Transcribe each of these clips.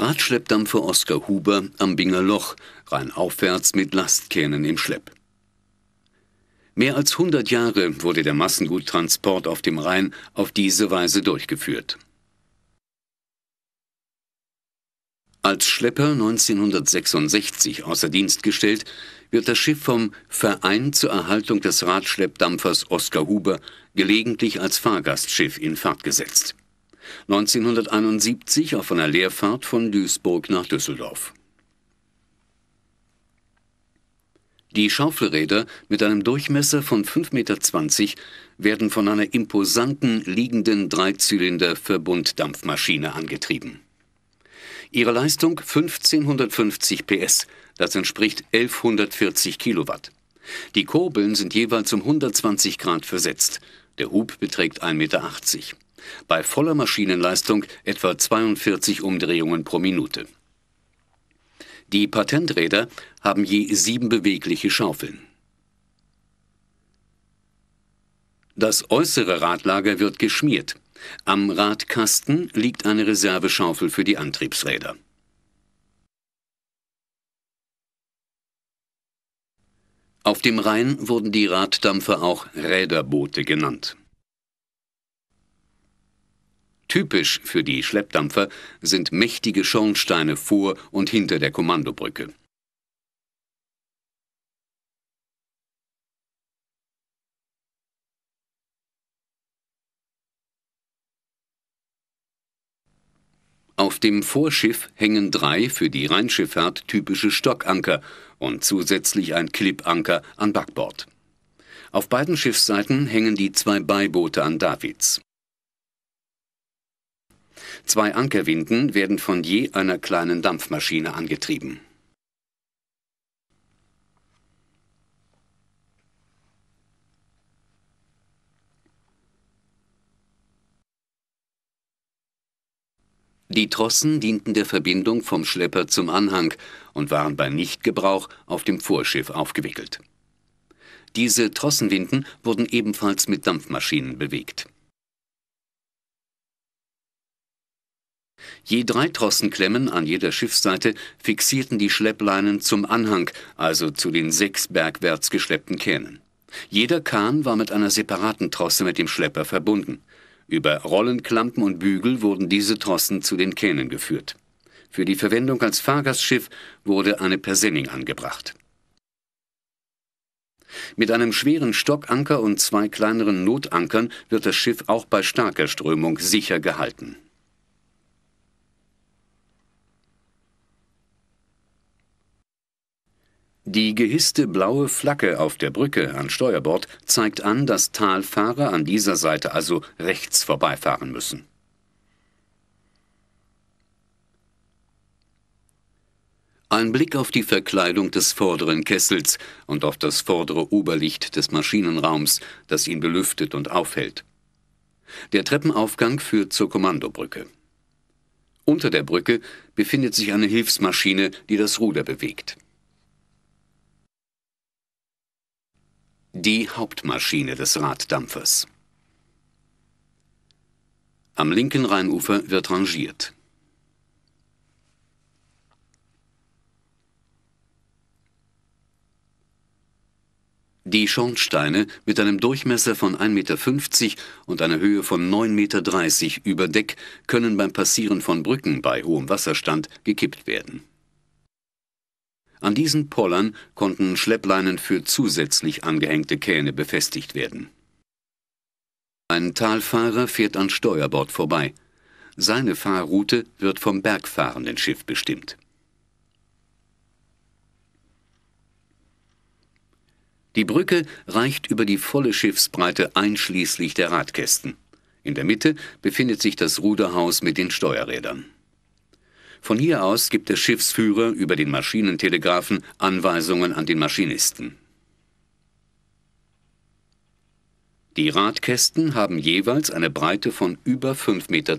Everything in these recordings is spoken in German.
Radschleppdampfer Oskar Huber am Binger Loch, rheinaufwärts mit Lastkähnen im Schlepp. Mehr als 100 Jahre wurde der Massenguttransport auf dem Rhein auf diese Weise durchgeführt. Als Schlepper 1966 außer Dienst gestellt, wird das Schiff vom Verein zur Erhaltung des Radschleppdampfers Oskar Huber gelegentlich als Fahrgastschiff in Fahrt gesetzt. 1971 auf einer Lehrfahrt von Duisburg nach Düsseldorf. Die Schaufelräder mit einem Durchmesser von 5,20 Meter werden von einer imposanten liegenden Dreizylinder-Verbunddampfmaschine angetrieben. Ihre Leistung 1550 PS, das entspricht 1140 Kilowatt. Die Kurbeln sind jeweils um 120 Grad versetzt. Der Hub beträgt 1,80 Meter. Bei voller Maschinenleistung etwa 42 Umdrehungen pro Minute. Die Patenträder haben je sieben bewegliche Schaufeln. Das äußere Radlager wird geschmiert. Am Radkasten liegt eine Reserveschaufel für die Antriebsräder. Auf dem Rhein wurden die Raddampfer auch Räderboote genannt. Typisch für die Schleppdampfer sind mächtige Schornsteine vor und hinter der Kommandobrücke. Auf dem Vorschiff hängen drei für die Rheinschifffahrt typische Stockanker und zusätzlich ein Klippanker an Backbord. Auf beiden Schiffsseiten hängen die zwei Beiboote an Davids. Zwei Ankerwinden werden von je einer kleinen Dampfmaschine angetrieben. Die Trossen dienten der Verbindung vom Schlepper zum Anhang und waren bei Nichtgebrauch auf dem Vorschiff aufgewickelt. Diese Trossenwinden wurden ebenfalls mit Dampfmaschinen bewegt. Je drei Trossenklemmen an jeder Schiffsseite fixierten die Schleppleinen zum Anhang, also zu den sechs bergwärts geschleppten Kähnen. Jeder Kahn war mit einer separaten Trosse mit dem Schlepper verbunden. Über Rollenklampen und Bügel wurden diese Trossen zu den Kähnen geführt. Für die Verwendung als Fahrgastschiff wurde eine Persenning angebracht. Mit einem schweren Stockanker und zwei kleineren Notankern wird das Schiff auch bei starker Strömung sicher gehalten. Die gehisste blaue Flagge auf der Brücke an Steuerbord zeigt an, dass Talfahrer an dieser Seite also rechts vorbeifahren müssen. Ein Blick auf die Verkleidung des vorderen Kessels und auf das vordere Oberlicht des Maschinenraums, das ihn belüftet und aufhält. Der Treppenaufgang führt zur Kommandobrücke. Unter der Brücke befindet sich eine Hilfsmaschine, die das Ruder bewegt. die Hauptmaschine des Raddampfes. Am linken Rheinufer wird rangiert. Die Schornsteine mit einem Durchmesser von 1,50 Meter und einer Höhe von 9,30 Meter über Deck können beim Passieren von Brücken bei hohem Wasserstand gekippt werden. An diesen Pollern konnten Schleppleinen für zusätzlich angehängte Kähne befestigt werden. Ein Talfahrer fährt an Steuerbord vorbei. Seine Fahrroute wird vom bergfahrenden Schiff bestimmt. Die Brücke reicht über die volle Schiffsbreite einschließlich der Radkästen. In der Mitte befindet sich das Ruderhaus mit den Steuerrädern. Von hier aus gibt der Schiffsführer über den Maschinentelegraphen Anweisungen an den Maschinisten. Die Radkästen haben jeweils eine Breite von über 5,20 Meter.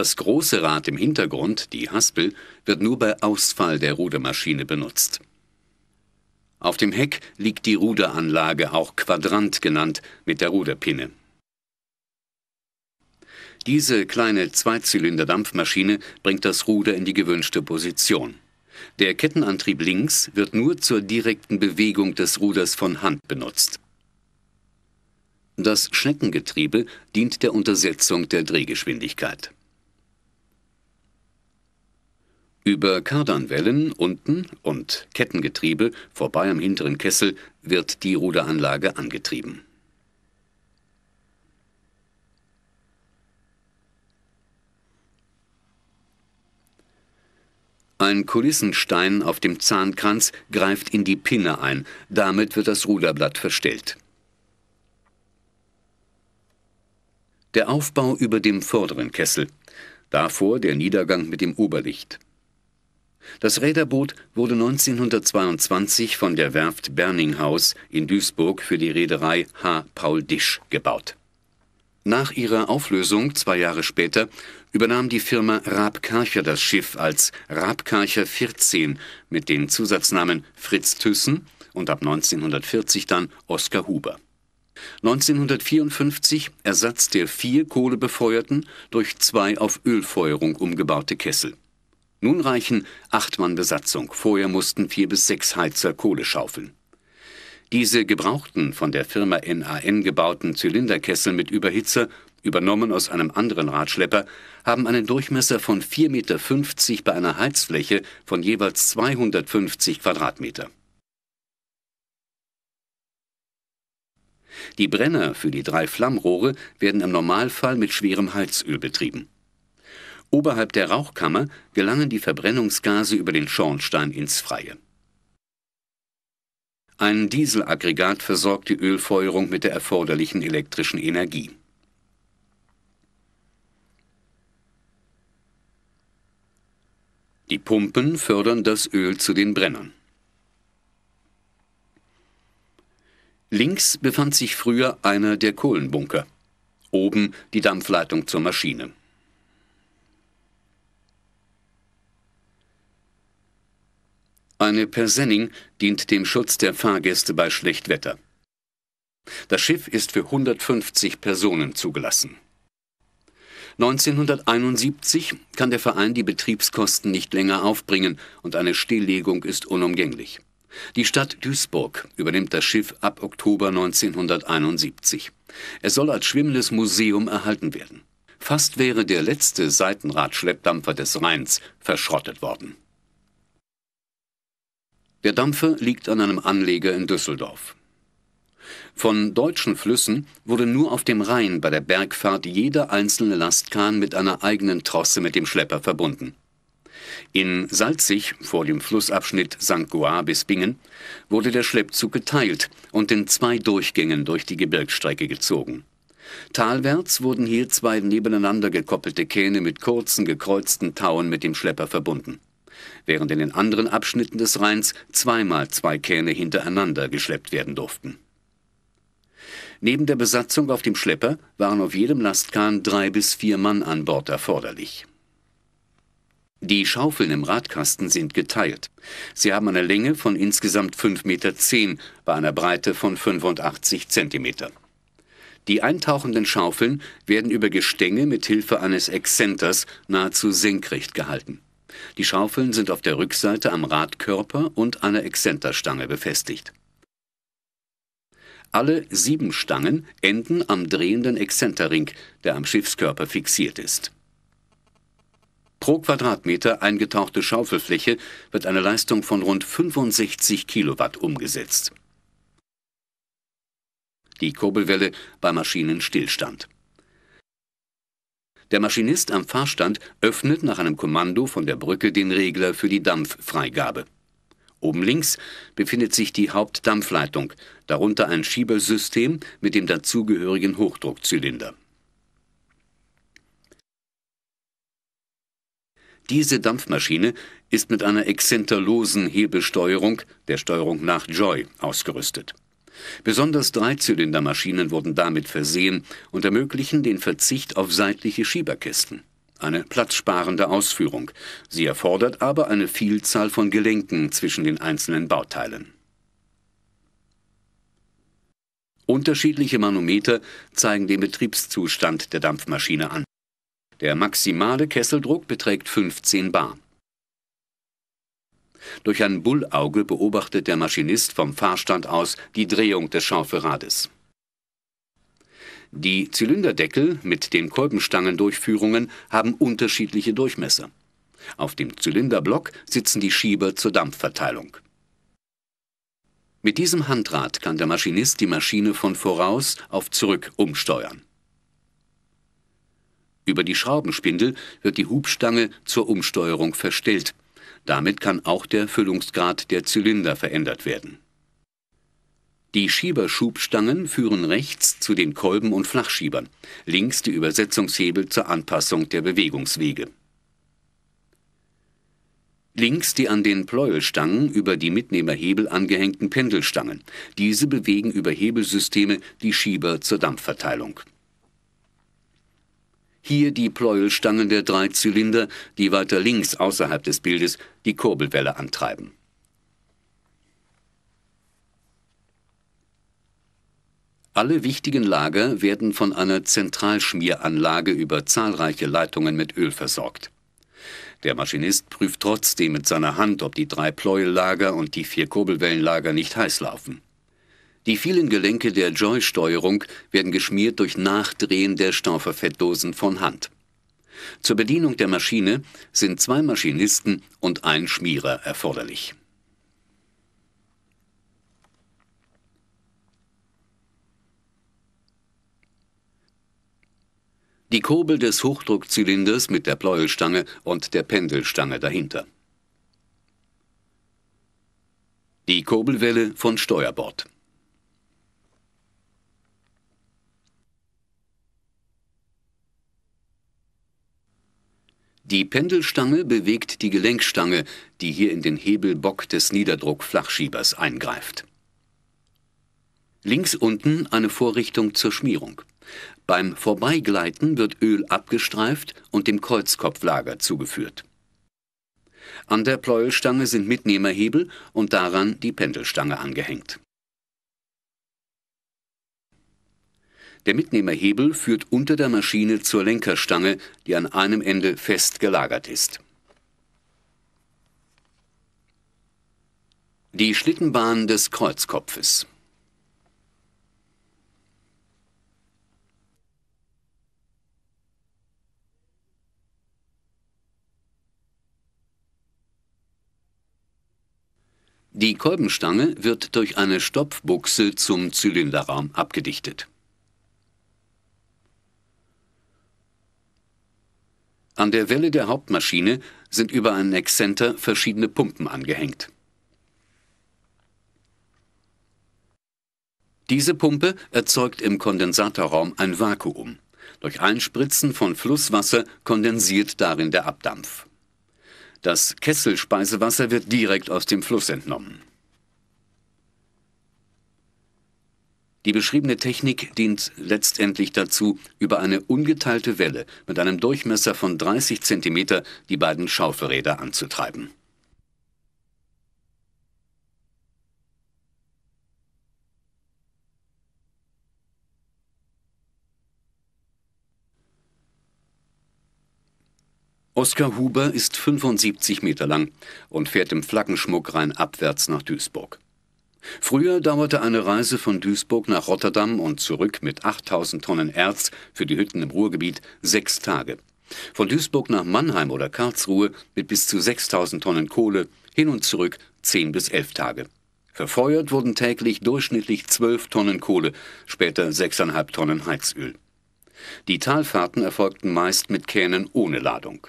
Das große Rad im Hintergrund, die Haspel, wird nur bei Ausfall der Rudermaschine benutzt. Auf dem Heck liegt die Ruderanlage, auch Quadrant genannt, mit der Ruderpinne. Diese kleine Zweizylinder-Dampfmaschine bringt das Ruder in die gewünschte Position. Der Kettenantrieb links wird nur zur direkten Bewegung des Ruders von Hand benutzt. Das Schneckengetriebe dient der Untersetzung der Drehgeschwindigkeit. Über Kardanwellen unten und Kettengetriebe vorbei am hinteren Kessel wird die Ruderanlage angetrieben. Ein Kulissenstein auf dem Zahnkranz greift in die Pinne ein. Damit wird das Ruderblatt verstellt. Der Aufbau über dem vorderen Kessel. Davor der Niedergang mit dem Oberlicht. Das Räderboot wurde 1922 von der Werft Berninghaus in Duisburg für die Reederei H. Paul Disch gebaut. Nach ihrer Auflösung zwei Jahre später übernahm die Firma Raab-Karcher das Schiff als Raab-Karcher 14 mit den Zusatznamen Fritz Thyssen und ab 1940 dann Oskar Huber. 1954 ersatz der vier kohlebefeuerten durch zwei auf Ölfeuerung umgebaute Kessel. Nun reichen acht Mann Besatzung, vorher mussten vier bis sechs Heizer Kohle schaufeln. Diese gebrauchten, von der Firma NAN gebauten Zylinderkessel mit Überhitzer, übernommen aus einem anderen Radschlepper, haben einen Durchmesser von 4,50 Meter bei einer Heizfläche von jeweils 250 Quadratmeter. Die Brenner für die drei Flammrohre werden im Normalfall mit schwerem Heizöl betrieben. Oberhalb der Rauchkammer gelangen die Verbrennungsgase über den Schornstein ins Freie. Ein Dieselaggregat versorgt die Ölfeuerung mit der erforderlichen elektrischen Energie. Die Pumpen fördern das Öl zu den Brennern. Links befand sich früher einer der Kohlenbunker, oben die Dampfleitung zur Maschine. Eine Persenning dient dem Schutz der Fahrgäste bei Schlechtwetter. Das Schiff ist für 150 Personen zugelassen. 1971 kann der Verein die Betriebskosten nicht länger aufbringen und eine Stilllegung ist unumgänglich. Die Stadt Duisburg übernimmt das Schiff ab Oktober 1971. Es soll als schwimmendes Museum erhalten werden. Fast wäre der letzte Seitenradschleppdampfer des Rheins verschrottet worden. Der Dampfer liegt an einem Anleger in Düsseldorf. Von deutschen Flüssen wurde nur auf dem Rhein bei der Bergfahrt jeder einzelne Lastkahn mit einer eigenen Trosse mit dem Schlepper verbunden. In Salzig, vor dem Flussabschnitt St. Goar bis Bingen, wurde der Schleppzug geteilt und in zwei Durchgängen durch die Gebirgsstrecke gezogen. Talwärts wurden hier zwei nebeneinander gekoppelte Kähne mit kurzen, gekreuzten Tauen mit dem Schlepper verbunden während in den anderen Abschnitten des Rheins zweimal zwei Kähne hintereinander geschleppt werden durften. Neben der Besatzung auf dem Schlepper waren auf jedem Lastkahn drei bis vier Mann an Bord erforderlich. Die Schaufeln im Radkasten sind geteilt. Sie haben eine Länge von insgesamt 5,10 Meter bei einer Breite von 85 Zentimeter. Die eintauchenden Schaufeln werden über Gestänge mit Hilfe eines Exzenters nahezu senkrecht gehalten. Die Schaufeln sind auf der Rückseite am Radkörper und einer Exzenterstange befestigt. Alle sieben Stangen enden am drehenden Exzenterring, der am Schiffskörper fixiert ist. Pro Quadratmeter eingetauchte Schaufelfläche wird eine Leistung von rund 65 Kilowatt umgesetzt. Die Kurbelwelle bei Maschinenstillstand. Der Maschinist am Fahrstand öffnet nach einem Kommando von der Brücke den Regler für die Dampffreigabe. Oben links befindet sich die Hauptdampfleitung, darunter ein Schiebersystem mit dem dazugehörigen Hochdruckzylinder. Diese Dampfmaschine ist mit einer exzenterlosen Hebelsteuerung, der Steuerung nach Joy, ausgerüstet Besonders Dreizylindermaschinen wurden damit versehen und ermöglichen den Verzicht auf seitliche Schieberkästen. Eine platzsparende Ausführung. Sie erfordert aber eine Vielzahl von Gelenken zwischen den einzelnen Bauteilen. Unterschiedliche Manometer zeigen den Betriebszustand der Dampfmaschine an. Der maximale Kesseldruck beträgt 15 Bar. Durch ein Bullauge beobachtet der Maschinist vom Fahrstand aus die Drehung des Schaufelrades. Die Zylinderdeckel mit den Kolbenstangendurchführungen haben unterschiedliche Durchmesser. Auf dem Zylinderblock sitzen die Schieber zur Dampfverteilung. Mit diesem Handrad kann der Maschinist die Maschine von voraus auf zurück umsteuern. Über die Schraubenspindel wird die Hubstange zur Umsteuerung verstellt. Damit kann auch der Füllungsgrad der Zylinder verändert werden. Die Schieberschubstangen führen rechts zu den Kolben und Flachschiebern, links die Übersetzungshebel zur Anpassung der Bewegungswege. Links die an den Pleuelstangen über die Mitnehmerhebel angehängten Pendelstangen. Diese bewegen über Hebelsysteme die Schieber zur Dampfverteilung. Hier die Pleuelstangen der drei Zylinder, die weiter links außerhalb des Bildes die Kurbelwelle antreiben. Alle wichtigen Lager werden von einer Zentralschmieranlage über zahlreiche Leitungen mit Öl versorgt. Der Maschinist prüft trotzdem mit seiner Hand, ob die drei Pleuellager und die vier Kurbelwellenlager nicht heiß laufen. Die vielen Gelenke der Joy-Steuerung werden geschmiert durch Nachdrehen der Stauferfettdosen von Hand. Zur Bedienung der Maschine sind zwei Maschinisten und ein Schmierer erforderlich. die Kurbel des Hochdruckzylinders mit der Pleuelstange und der Pendelstange dahinter. Die Kurbelwelle von Steuerbord. Die Pendelstange bewegt die Gelenkstange, die hier in den Hebelbock des Niederdruckflachschiebers eingreift. Links unten eine Vorrichtung zur Schmierung. Beim Vorbeigleiten wird Öl abgestreift und dem Kreuzkopflager zugeführt. An der Pleuelstange sind Mitnehmerhebel und daran die Pendelstange angehängt. Der Mitnehmerhebel führt unter der Maschine zur Lenkerstange, die an einem Ende fest gelagert ist. Die Schlittenbahn des Kreuzkopfes. Die Kolbenstange wird durch eine Stopfbuchse zum Zylinderraum abgedichtet An der Welle der Hauptmaschine sind über einen Exzenter verschiedene Pumpen angehängt. Diese Pumpe erzeugt im Kondensatorraum ein Vakuum. Durch Einspritzen von Flusswasser kondensiert darin der Abdampf. Das Kesselspeisewasser wird direkt aus dem Fluss entnommen Die beschriebene Technik dient letztendlich dazu, über eine ungeteilte Welle mit einem Durchmesser von 30 cm die beiden Schaufelräder anzutreiben. Oskar Huber ist 75 Meter lang und fährt im Flaggenschmuck rein abwärts nach Duisburg. Früher dauerte eine Reise von Duisburg nach Rotterdam und zurück mit 8000 Tonnen Erz für die Hütten im Ruhrgebiet sechs Tage. Von Duisburg nach Mannheim oder Karlsruhe mit bis zu 6000 Tonnen Kohle hin und zurück zehn bis elf Tage. Verfeuert wurden täglich durchschnittlich zwölf Tonnen Kohle, später sechseinhalb Tonnen Heizöl. Die Talfahrten erfolgten meist mit Kähnen ohne Ladung.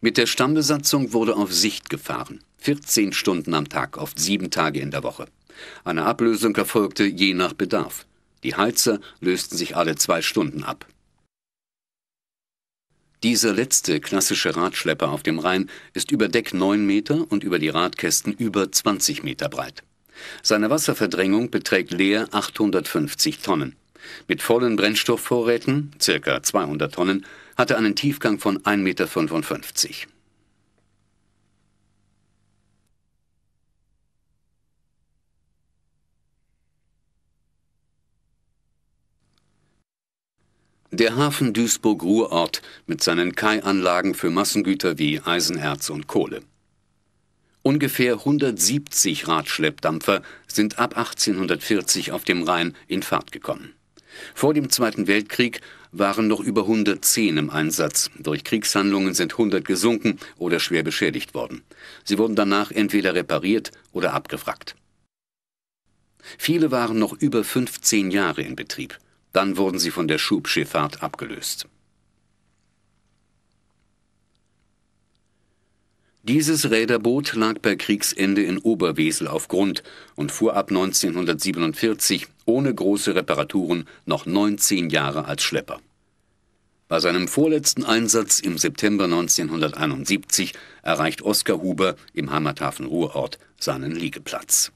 Mit der Stammbesatzung wurde auf Sicht gefahren. 14 Stunden am Tag, oft sieben Tage in der Woche. Eine Ablösung erfolgte je nach Bedarf. Die Heizer lösten sich alle zwei Stunden ab. Dieser letzte klassische Radschlepper auf dem Rhein ist über Deck 9 Meter und über die Radkästen über 20 Meter breit. Seine Wasserverdrängung beträgt leer 850 Tonnen. Mit vollen Brennstoffvorräten, ca. 200 Tonnen, hat er einen Tiefgang von 1,55 Meter. Der Hafen Duisburg-Ruhrort mit seinen Kai-Anlagen für Massengüter wie Eisenerz und Kohle. Ungefähr 170 Radschleppdampfer sind ab 1840 auf dem Rhein in Fahrt gekommen. Vor dem Zweiten Weltkrieg waren noch über 110 im Einsatz. Durch Kriegshandlungen sind 100 gesunken oder schwer beschädigt worden. Sie wurden danach entweder repariert oder abgewrackt. Viele waren noch über 15 Jahre in Betrieb. Dann wurden sie von der Schubschifffahrt abgelöst. Dieses Räderboot lag bei Kriegsende in Oberwesel auf Grund und fuhr ab 1947 ohne große Reparaturen noch 19 Jahre als Schlepper. Bei seinem vorletzten Einsatz im September 1971 erreicht Oskar Huber im Heimathafen Ruhrort seinen Liegeplatz.